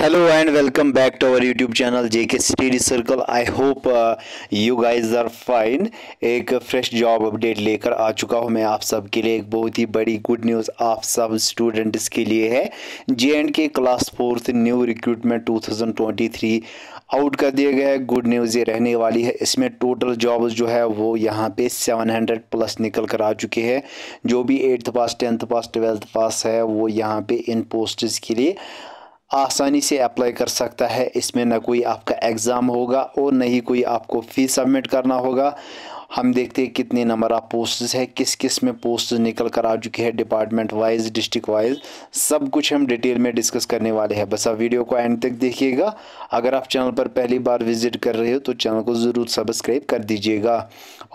hello and welcome back to our YouTube channel J K study circle I hope you guys are fine एक fresh job update लेकर आ चुका हूं मैं आप सब के लिए एक बहुत ही बड़ी गुड न्यूज़ आप सब स्टूडेंट्स के लिए है J and K class fourth new recruitment 2023 out कर दिया गया है गुड न्यूज़ ये रहने वाली है इसमें टोटल जॉब जो है वो यहाँ पे हंड्रेड प्लस निकल कर आ चुके हैं जो भी eighth pass tenth pass twelfth pass है वो यहाँ पे इन पोस्ट के लिए आसानी से अप्लाई कर सकता है इसमें ना कोई आपका एग्ज़ाम होगा और ना ही कोई आपको फीस सबमिट करना होगा हम देखते हैं कितने नंबर ऑफ़ पोस्ट्स है किस किस में पोस्ट निकल कर आ चुकी है डिपार्टमेंट वाइज डिस्ट्रिक्ट वाइज सब कुछ हम डिटेल में डिस्कस करने वाले हैं बस आप वीडियो को एंड तक देखिएगा अगर आप चैनल पर पहली बार विजिट कर रहे हो तो चैनल को ज़रूर सब्सक्राइब कर दीजिएगा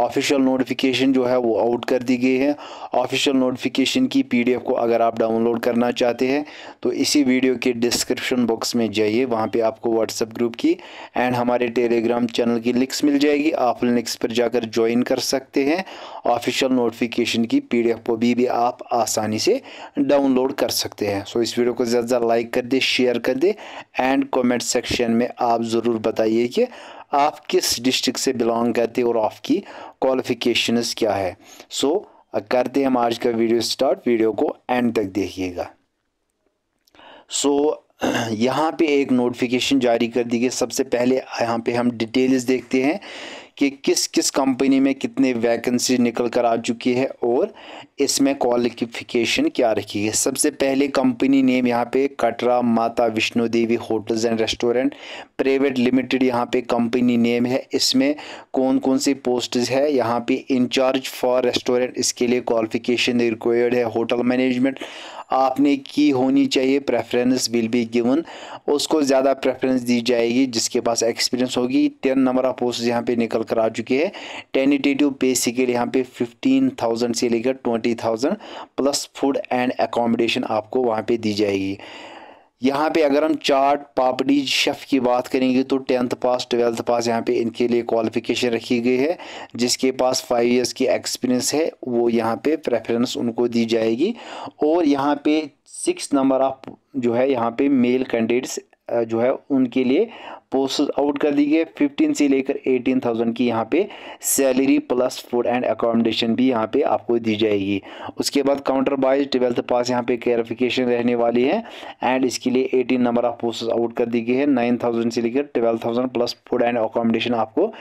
ऑफिशियल नोटिफिकेशन जो है वो आउट कर दी गई है ऑफिशियल नोटिफिकेशन की पी को अगर आप डाउनलोड करना चाहते हैं तो इसी वीडियो के डिस्क्रिप्शन बॉक्स में जाइए वहाँ पर आपको व्हाट्सअप ग्रुप की एंड हमारे टेलीग्राम चैनल की लिंक्स मिल जाएगी आप लिंक्स पर जाकर ज्वाइन ज्वाइन कर सकते हैं ऑफिशियल नोटिफिकेशन की पीडीएफ वो भी, भी आप आसानी से डाउनलोड कर सकते हैं सो so, इस वीडियो को ज़्यादा ज़्यादा लाइक कर दे शेयर कर दे एंड कमेंट सेक्शन में आप ज़रूर बताइए कि आप किस डिस्ट्रिक्ट से बिलोंग करते हैं और आपकी क्वालिफ़िकेशनस क्या है सो so, करते हैं हम आज का वीडियो स्टार्ट वीडियो को एंड तक देखिएगा सो so, यहाँ पे एक नोटिफिकेशन जारी कर दी गई सबसे पहले यहाँ पे हम डिटेल्स देखते हैं कि किस किस कंपनी में कितने वैकेंसी निकल कर आ चुकी है और इसमें क्वालिफिकेशन क्या रखी है सबसे पहले कंपनी नेम यहाँ पे Katra Mata Vaishno Devi hotels and restaurant private limited यहाँ पे कंपनी नेम है इसमें कौन कौन सी पोस्ट है यहाँ पे इंचार्ज फॉर रेस्टोरेंट इसके लिए क्वालिफिकेशन रिक्वायर्ड है होटल मैनेजमेंट आपने की होनी चाहिए प्रेफरेंस विल बी गिवन उसको ज़्यादा प्रेफरेंस दी जाएगी जिसके पास एक्सपीरियंस होगी टेन नंबर ऑफ पोस्ट यहाँ पे निकल कर आ चुके हैं टेनिटेटिव पे स्केल यहाँ पे फिफ्टीन थाउजेंड से लेकर twenty thousand plus food and accommodation आपको वहाँ पे दी जाएगी यहाँ पे अगर हम चार्ट पापड़ी शेफ़ की बात करेंगे तो टेंथ पास ट्वेल्थ पास यहाँ पे इनके लिए क्वालिफिकेशन रखी गई है जिसके पास फाइव इयर्स की एक्सपीरियंस है वो यहाँ पे प्रेफरेंस उनको दी जाएगी और यहाँ पे सिक्स नंबर ऑफ जो है यहाँ पे मेल कैंडिडेट्स जो है उनके लिए पोस्ट आउट कर दी गई फिफ्टीन से लेकर एटीन थाउजेंड की यहाँ पे salary plus food and accommodation भी यहाँ पे आपको दी जाएगी उसके बाद काउंटर बाइज ट्वेल्थ पास यहाँ पे क्लैरिफिकेशन रहने वाली है एंड इसके लिए eighteen number of post out कर दी गई है नाइन थाउजेंड से लेकर twelve thousand plus food and accommodation आपको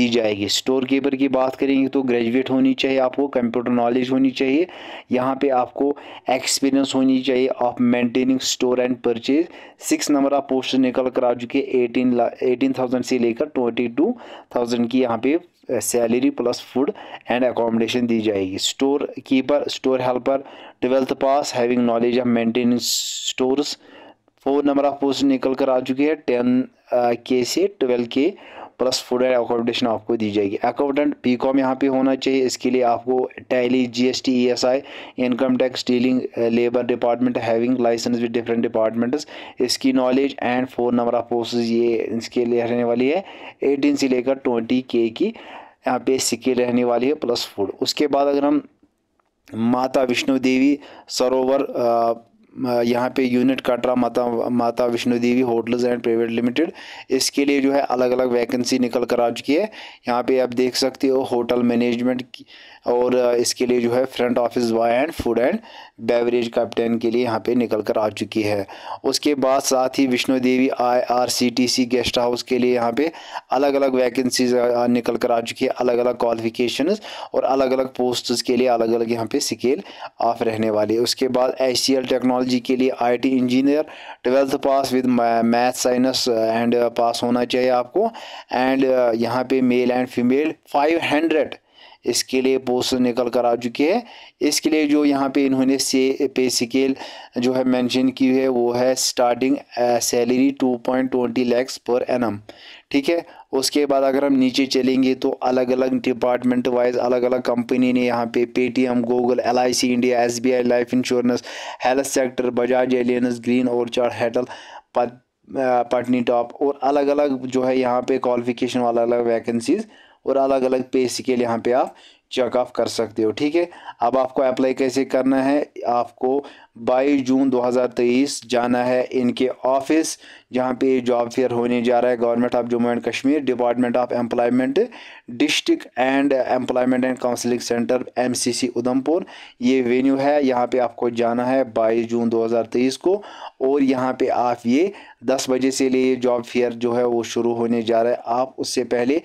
दी जाएगी स्टोर कीपर की बात करेंगे तो ग्रेजुएट होनी चाहिए आपको कंप्यूटर नॉलेज होनी चाहिए यहाँ पे आपको एक्सपीरियंस होनी चाहिए of maintaining store and purchase six number of post निकल कर आ चुके एटीन एटीन थाउजेंड से लेकर ट्वेंटी टू थाउजेंड की यहाँ पे salary plus food and accommodation दी जाएगी store keeper store helper twelfth pass having knowledge of maintenance stores four number of post निकल कर आ चुके हैं टेन के से ट्वेल्व के प्लस फूड एंड अकोमोडेशन आपको दी जाएगी अकाउंटेंट पी कॉम यहाँ पे होना चाहिए इसके लिए आपको Tally GST ESI income tax dealing labour department having licence with different departments इसकी knowledge and phone number of post ये इसके लिए रहने वाली है एटीन से लेकर ट्वेंटी के की यहाँ पे स्किल रहने वाली है प्लस फूड उसके बाद अगर हम माता वैष्णो देवी सरोवर uh, यहाँ पे unit Katra Mata Mata Vishnu Devi hotels and private limited इसके लिए जो है अलग अलग वैकेंसी निकल कर आ चुकी है यहाँ पे आप देख सकते हो होटल मैनेजमेंट और इसके लिए जो है front office boy and food and beverage captain के लिए यहाँ पे निकल कर आ चुकी है उसके बाद साथ ही Vishnu Devi I R C T C guest house के लिए यहाँ पे अलग अलग वैकेंसीज निकल कर आ चुकी है अलग अलग क्वालिफिकेशन और अलग अलग पोस्ट के लिए अलग अलग यहाँ पे स्केल ऑफ रहने वाली है उसके बाद H C L technology technology के लिए IT engineer twelfth pass with math science and pass होना चाहिए आपको एंड uh, यहाँ पे male and female five hundred इसके लिए पोस्ट निकल कर आ चुकी है इसके लिए जो यहाँ पे इन्होंने से पे स्केल जो है मेंशन की है वो है starting salary two point twenty lakhs per एन ठीक है उसके बाद अगर हम नीचे चलेंगे तो अलग अलग डिपार्टमेंट वाइज अलग अलग कंपनी ने यहाँ पे Paytm Google L I C India S B I life insurance health sector Bajaj Allianz green और चार हेटल पटनी टॉप और अलग अलग जो है यहाँ पे क्वालिफिकेशन अलग अलग वैकेंसीज़ और अलग अलग पे स्केल यहाँ पे आप चेकऑफ कर सकते हो ठीक है अब आपको अप्लाई कैसे करना है आपको 22 जून 2023 जाना है इनके ऑफिस जहाँ पे जॉब फेयर होने जा रहा है government of Jammu and Kashmir department of employment district and employment and counselling centre MCC Udhampur ये वेन्यू है यहाँ पे आपको जाना है 22 जून 2023 को और यहाँ पे आप ये 10 बजे से लिए जॉब फेयर जो है वो शुरू होने जा रहा है आप उससे पहले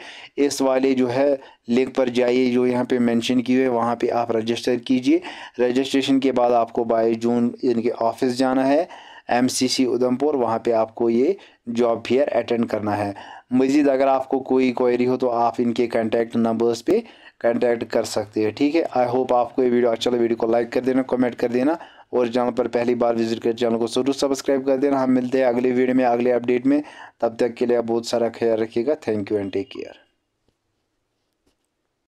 इस वाले जो है लिंक पर जाइए जो यहाँ पर मैंशन किए हुए वहाँ पर आप रजिस्टर कीजिए रजिस्ट्रेशन के बाद आपको बाईस जून उन इनके ऑफिस जाना है एमसीसी उधमपुर वहाँ पे आपको ये जॉब फेयर अटेंड करना है मज़ीद अगर आपको कोई क्वेरी हो तो आप इनके कॉन्टैक्ट नंबर्स पे कॉन्टैक्ट कर सकते हैं ठीक है आई होप आपको ये वीडियो अच्छा लगे वीडियो को लाइक कर देना कमेंट कर देना और चैनल पर पहली बार विजिट कर चैनल को जरूर सब्सक्राइब कर देना हम मिलते हैं अगले वीडियो में अगले अपडेट में तब तक के लिए आप बहुत सारा ख्याल रखिएगा thank you and take care